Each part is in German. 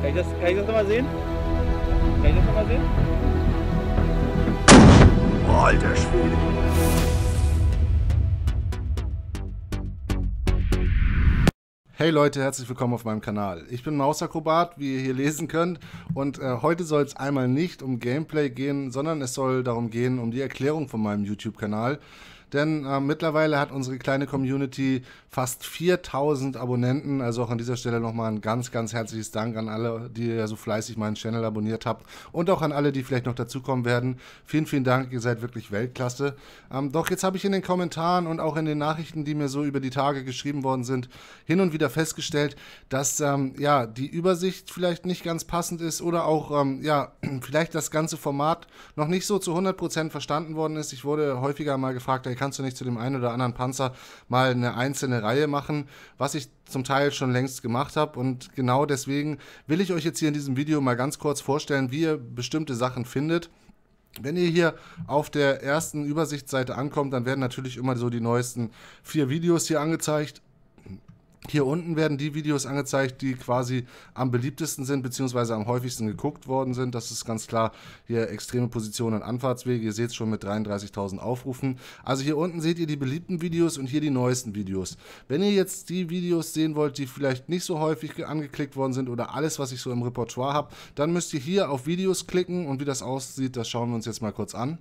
Kann ich das, kann ich das nochmal sehen? Kann ich das nochmal sehen? Oh, alter Schwede. Hey Leute, herzlich willkommen auf meinem Kanal. Ich bin Mausakrobat, wie ihr hier lesen könnt. Und äh, heute soll es einmal nicht um Gameplay gehen, sondern es soll darum gehen, um die Erklärung von meinem YouTube-Kanal denn äh, mittlerweile hat unsere kleine Community fast 4000 Abonnenten. Also auch an dieser Stelle nochmal ein ganz, ganz herzliches Dank an alle, die ja so fleißig meinen Channel abonniert habt und auch an alle, die vielleicht noch dazukommen werden. Vielen, vielen Dank, ihr seid wirklich Weltklasse. Ähm, doch jetzt habe ich in den Kommentaren und auch in den Nachrichten, die mir so über die Tage geschrieben worden sind, hin und wieder festgestellt, dass ähm, ja die Übersicht vielleicht nicht ganz passend ist oder auch ähm, ja vielleicht das ganze Format noch nicht so zu 100% verstanden worden ist. Ich wurde häufiger mal gefragt, ey, kannst du nicht zu dem einen oder anderen Panzer mal eine einzelne Reihe machen, was ich zum Teil schon längst gemacht habe. Und genau deswegen will ich euch jetzt hier in diesem Video mal ganz kurz vorstellen, wie ihr bestimmte Sachen findet. Wenn ihr hier auf der ersten Übersichtsseite ankommt, dann werden natürlich immer so die neuesten vier Videos hier angezeigt. Hier unten werden die Videos angezeigt, die quasi am beliebtesten sind, beziehungsweise am häufigsten geguckt worden sind. Das ist ganz klar hier extreme Positionen und Anfahrtswege. Ihr seht es schon mit 33.000 Aufrufen. Also hier unten seht ihr die beliebten Videos und hier die neuesten Videos. Wenn ihr jetzt die Videos sehen wollt, die vielleicht nicht so häufig angeklickt worden sind oder alles, was ich so im Repertoire habe, dann müsst ihr hier auf Videos klicken und wie das aussieht, das schauen wir uns jetzt mal kurz an.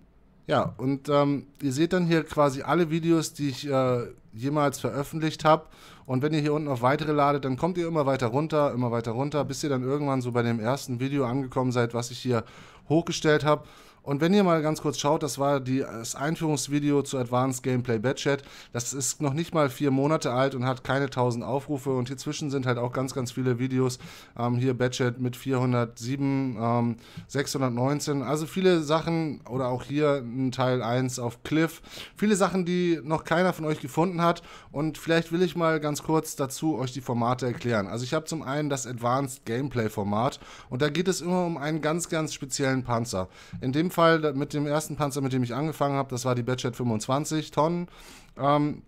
Ja, und ähm, ihr seht dann hier quasi alle Videos, die ich äh, jemals veröffentlicht habe. Und wenn ihr hier unten auf weitere ladet, dann kommt ihr immer weiter runter, immer weiter runter, bis ihr dann irgendwann so bei dem ersten Video angekommen seid, was ich hier hochgestellt habe. Und wenn ihr mal ganz kurz schaut, das war die, das Einführungsvideo zu Advanced Gameplay Chat. Das ist noch nicht mal vier Monate alt und hat keine 1000 Aufrufe. Und hier zwischen sind halt auch ganz, ganz viele Videos. Ähm, hier Chat mit 407, ähm, 619. Also viele Sachen oder auch hier ein Teil 1 auf Cliff. Viele Sachen, die noch keiner von euch gefunden hat. Und vielleicht will ich mal ganz kurz dazu euch die Formate erklären. Also ich habe zum einen das Advanced Gameplay Format. Und da geht es immer um einen ganz, ganz speziellen Panzer. In dem Fall mit dem ersten Panzer, mit dem ich angefangen habe, das war die Badget 25 Tonnen. Ähm,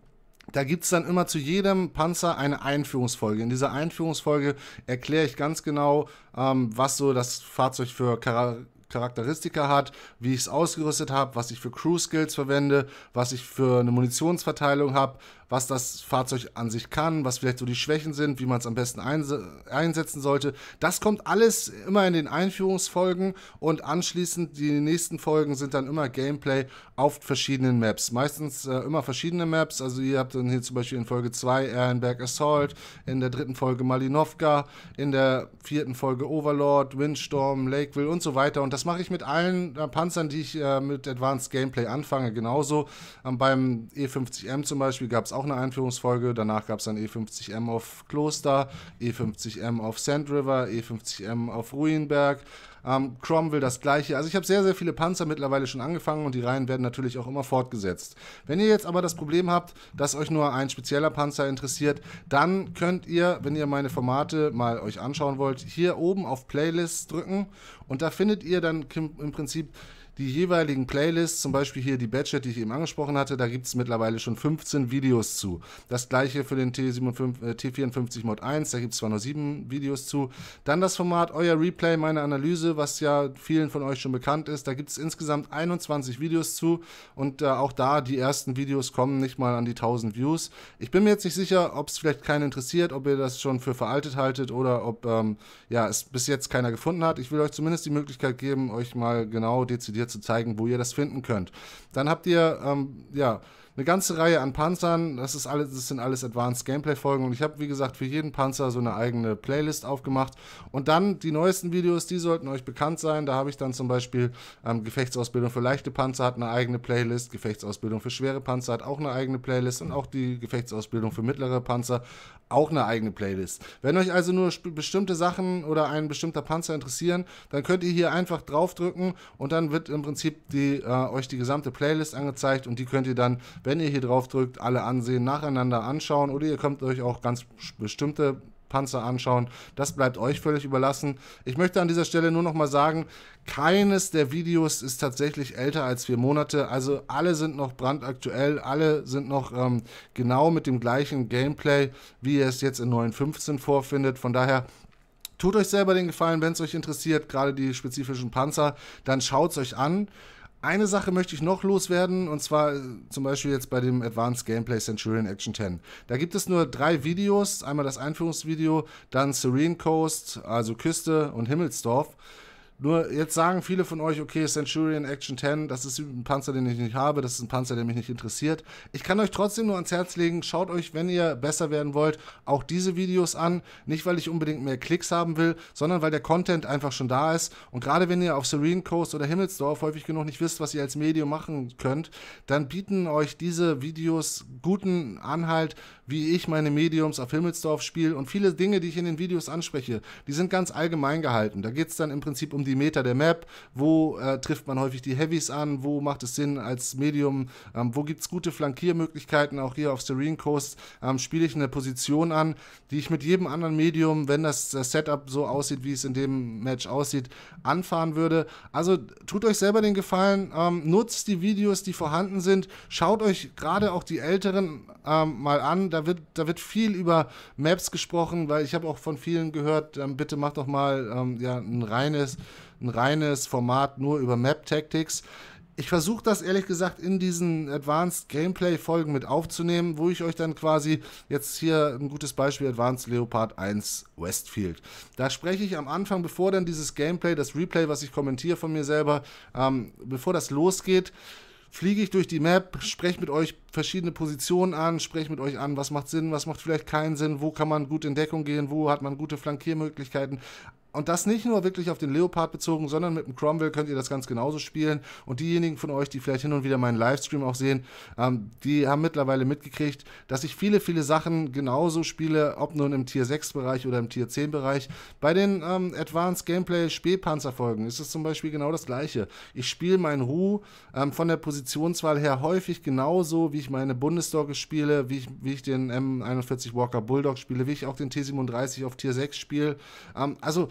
da gibt es dann immer zu jedem Panzer eine Einführungsfolge. In dieser Einführungsfolge erkläre ich ganz genau, ähm, was so das Fahrzeug für Charakter Charakteristika hat, wie ich es ausgerüstet habe, was ich für Crew-Skills verwende, was ich für eine Munitionsverteilung habe, was das Fahrzeug an sich kann, was vielleicht so die Schwächen sind, wie man es am besten einsetzen sollte. Das kommt alles immer in den Einführungsfolgen und anschließend die nächsten Folgen sind dann immer Gameplay auf verschiedenen Maps. Meistens äh, immer verschiedene Maps. Also ihr habt dann hier zum Beispiel in Folge 2 Ehrenberg Assault, in der dritten Folge Malinovka, in der vierten Folge Overlord, Windstorm, Lakeville und so weiter. Und das das mache ich mit allen äh, Panzern, die ich äh, mit Advanced Gameplay anfange, genauso. Ähm, beim E50M zum Beispiel gab es auch eine Einführungsfolge. Danach gab es dann E50M auf Kloster, E50M auf Sand River, E50M auf Ruinberg. Ähm, will das gleiche. Also ich habe sehr, sehr viele Panzer mittlerweile schon angefangen und die Reihen werden natürlich auch immer fortgesetzt. Wenn ihr jetzt aber das Problem habt, dass euch nur ein spezieller Panzer interessiert, dann könnt ihr, wenn ihr meine Formate mal euch anschauen wollt, hier oben auf Playlists drücken und da findet ihr dann im Prinzip die jeweiligen Playlists, zum Beispiel hier die Badget, die ich eben angesprochen hatte, da gibt es mittlerweile schon 15 Videos zu. Das gleiche für den T57, äh, T54 Mod 1, da gibt es zwar nur 7 Videos zu. Dann das Format Euer Replay, meine Analyse, was ja vielen von euch schon bekannt ist. Da gibt es insgesamt 21 Videos zu und äh, auch da die ersten Videos kommen nicht mal an die 1000 Views. Ich bin mir jetzt nicht sicher, ob es vielleicht keinen interessiert, ob ihr das schon für veraltet haltet oder ob ähm, ja, es bis jetzt keiner gefunden hat. Ich will euch zumindest die Möglichkeit geben, euch mal genau dezidiert zu zeigen, wo ihr das finden könnt. Dann habt ihr, ähm, ja, eine ganze Reihe an Panzern. Das, ist alles, das sind alles Advanced Gameplay-Folgen. Und ich habe, wie gesagt, für jeden Panzer so eine eigene Playlist aufgemacht. Und dann die neuesten Videos, die sollten euch bekannt sein. Da habe ich dann zum Beispiel ähm, Gefechtsausbildung für leichte Panzer hat eine eigene Playlist. Gefechtsausbildung für schwere Panzer hat auch eine eigene Playlist. Und auch die Gefechtsausbildung für mittlere Panzer auch eine eigene Playlist. Wenn euch also nur bestimmte Sachen oder ein bestimmter Panzer interessieren, dann könnt ihr hier einfach draufdrücken und dann wird im Prinzip die, äh, euch die gesamte Playlist angezeigt und die könnt ihr dann, wenn wenn ihr hier drauf drückt, alle ansehen, nacheinander anschauen oder ihr könnt euch auch ganz bestimmte Panzer anschauen. Das bleibt euch völlig überlassen. Ich möchte an dieser Stelle nur noch mal sagen, keines der Videos ist tatsächlich älter als vier Monate. Also alle sind noch brandaktuell, alle sind noch ähm, genau mit dem gleichen Gameplay, wie ihr es jetzt in 9.15 vorfindet. Von daher tut euch selber den Gefallen, wenn es euch interessiert, gerade die spezifischen Panzer, dann schaut es euch an. Eine Sache möchte ich noch loswerden, und zwar äh, zum Beispiel jetzt bei dem Advanced Gameplay Centurion Action 10. Da gibt es nur drei Videos, einmal das Einführungsvideo, dann Serene Coast, also Küste und Himmelsdorf. Nur jetzt sagen viele von euch, okay, Centurion Action 10, das ist ein Panzer, den ich nicht habe, das ist ein Panzer, der mich nicht interessiert. Ich kann euch trotzdem nur ans Herz legen, schaut euch, wenn ihr besser werden wollt, auch diese Videos an. Nicht, weil ich unbedingt mehr Klicks haben will, sondern weil der Content einfach schon da ist. Und gerade wenn ihr auf Serene Coast oder Himmelsdorf häufig genug nicht wisst, was ihr als Medium machen könnt, dann bieten euch diese Videos guten Anhalt, wie ich meine Mediums auf Himmelsdorf spiele. Und viele Dinge, die ich in den Videos anspreche, die sind ganz allgemein gehalten. Da geht es dann im Prinzip um die Zentimeter der Map, wo äh, trifft man häufig die Heavies an, wo macht es Sinn als Medium, ähm, wo gibt es gute Flankiermöglichkeiten, auch hier auf Serene Coast ähm, spiele ich eine Position an, die ich mit jedem anderen Medium, wenn das, das Setup so aussieht, wie es in dem Match aussieht, anfahren würde. Also tut euch selber den Gefallen, ähm, nutzt die Videos, die vorhanden sind, schaut euch gerade auch die älteren ähm, mal an, da wird, da wird viel über Maps gesprochen, weil ich habe auch von vielen gehört, ähm, bitte macht doch mal ähm, ja, ein reines ein reines Format nur über Map Tactics. Ich versuche das ehrlich gesagt in diesen Advanced Gameplay Folgen mit aufzunehmen, wo ich euch dann quasi jetzt hier ein gutes Beispiel Advanced Leopard 1 Westfield. Da spreche ich am Anfang, bevor dann dieses Gameplay, das Replay, was ich kommentiere von mir selber, ähm, bevor das losgeht, fliege ich durch die Map, spreche mit euch verschiedene Positionen an, spreche mit euch an, was macht Sinn, was macht vielleicht keinen Sinn, wo kann man gut in Deckung gehen, wo hat man gute Flankiermöglichkeiten. Und das nicht nur wirklich auf den Leopard bezogen, sondern mit dem Cromwell könnt ihr das ganz genauso spielen. Und diejenigen von euch, die vielleicht hin und wieder meinen Livestream auch sehen, ähm, die haben mittlerweile mitgekriegt, dass ich viele, viele Sachen genauso spiele, ob nun im Tier 6-Bereich oder im Tier 10-Bereich. Bei den ähm, Advanced Gameplay Spähpanzerfolgen ist es zum Beispiel genau das gleiche. Ich spiele meinen Ru ähm, von der Positionswahl her häufig genauso, wie ich meine Bundesdogge spiele, wie ich, wie ich den M41 Walker Bulldog spiele, wie ich auch den T37 auf Tier 6 spiele. Ähm, also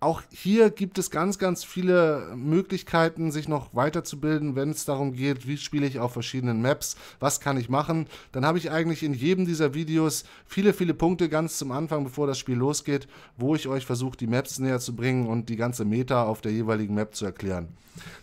auch hier gibt es ganz, ganz viele Möglichkeiten, sich noch weiterzubilden, wenn es darum geht, wie spiele ich auf verschiedenen Maps, was kann ich machen. Dann habe ich eigentlich in jedem dieser Videos viele, viele Punkte ganz zum Anfang, bevor das Spiel losgeht, wo ich euch versuche, die Maps näher zu bringen und die ganze Meta auf der jeweiligen Map zu erklären.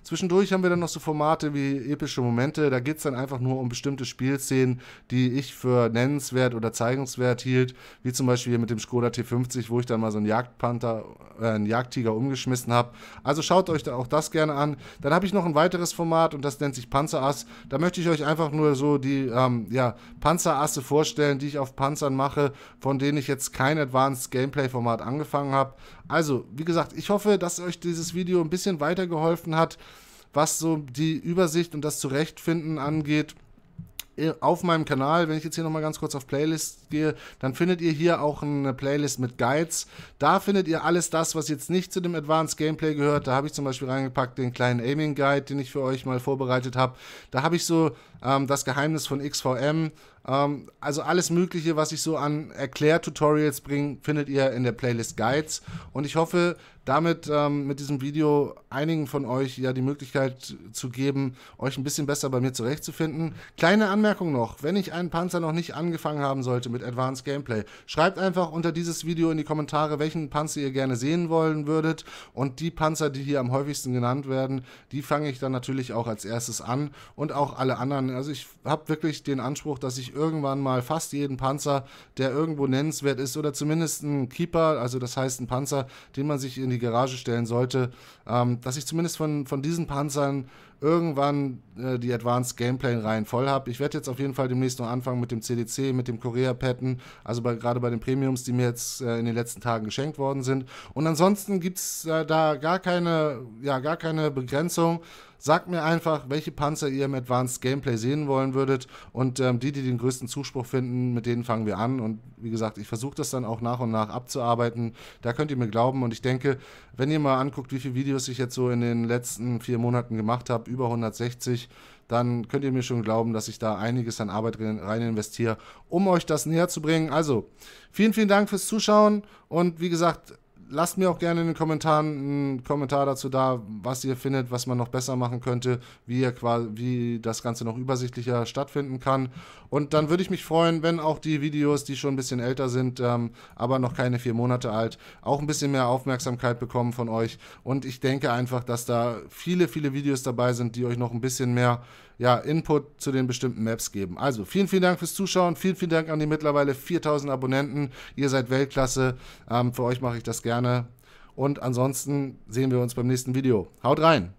Zwischendurch haben wir dann noch so Formate wie epische Momente. Da geht es dann einfach nur um bestimmte Spielszenen, die ich für nennenswert oder zeigenswert hielt, wie zum Beispiel mit dem Skoda T50, wo ich dann mal so einen Jagdpanther, äh, Jagdtiger umgeschmissen habe. Also schaut euch da auch das gerne an. Dann habe ich noch ein weiteres Format und das nennt sich Panzerass. Da möchte ich euch einfach nur so die ähm, ja, Panzerasse vorstellen, die ich auf Panzern mache, von denen ich jetzt kein Advanced Gameplay Format angefangen habe. Also, wie gesagt, ich hoffe, dass euch dieses Video ein bisschen weitergeholfen hat, was so die Übersicht und das Zurechtfinden angeht. Äh, auf meinem Kanal, wenn ich jetzt hier nochmal ganz kurz auf Playlist gehe, dann findet ihr hier auch eine Playlist mit Guides. Da findet ihr alles das, was jetzt nicht zu dem Advanced Gameplay gehört. Da habe ich zum Beispiel reingepackt den kleinen Aiming Guide, den ich für euch mal vorbereitet habe. Da habe ich so ähm, das Geheimnis von XVM ähm, also alles Mögliche, was ich so an Erklärtutorials bringe, findet ihr in der Playlist Guides. Und ich hoffe, damit ähm, mit diesem Video einigen von euch ja die Möglichkeit zu geben, euch ein bisschen besser bei mir zurechtzufinden. Kleine Anmerkung noch, wenn ich einen Panzer noch nicht angefangen haben sollte mit Advanced Gameplay, schreibt einfach unter dieses Video in die Kommentare, welchen Panzer ihr gerne sehen wollen würdet und die Panzer, die hier am häufigsten genannt werden, die fange ich dann natürlich auch als erstes an und auch alle anderen. Also ich habe wirklich den Anspruch, dass ich irgendwann mal fast jeden Panzer, der irgendwo nennenswert ist oder zumindest ein Keeper, also das heißt ein Panzer, den man sich in die Garage stellen sollte, ähm, dass ich zumindest von, von diesen Panzern irgendwann äh, die Advanced Gameplay-Reihen voll habe. Ich werde jetzt auf jeden Fall demnächst noch anfangen mit dem CDC, mit dem Korea-Patten, also bei, gerade bei den Premiums, die mir jetzt äh, in den letzten Tagen geschenkt worden sind. Und ansonsten gibt es äh, da gar keine, ja, gar keine Begrenzung sagt mir einfach, welche Panzer ihr im Advanced Gameplay sehen wollen würdet. Und ähm, die, die den größten Zuspruch finden, mit denen fangen wir an. Und wie gesagt, ich versuche das dann auch nach und nach abzuarbeiten. Da könnt ihr mir glauben. Und ich denke, wenn ihr mal anguckt, wie viele Videos ich jetzt so in den letzten vier Monaten gemacht habe, über 160, dann könnt ihr mir schon glauben, dass ich da einiges an Arbeit rein investiere, um euch das näher zu bringen. Also, vielen, vielen Dank fürs Zuschauen und wie gesagt, lasst mir auch gerne in den Kommentaren einen Kommentar dazu da, was ihr findet, was man noch besser machen könnte, wie, ihr quasi, wie das Ganze noch übersichtlicher stattfinden kann. Und dann würde ich mich freuen, wenn auch die Videos, die schon ein bisschen älter sind, ähm, aber noch keine vier Monate alt, auch ein bisschen mehr Aufmerksamkeit bekommen von euch. Und ich denke einfach, dass da viele, viele Videos dabei sind, die euch noch ein bisschen mehr ja, Input zu den bestimmten Maps geben. Also vielen, vielen Dank fürs Zuschauen. Vielen, vielen Dank an die mittlerweile 4000 Abonnenten. Ihr seid Weltklasse. Ähm, für euch mache ich das gerne. Und ansonsten sehen wir uns beim nächsten Video. Haut rein!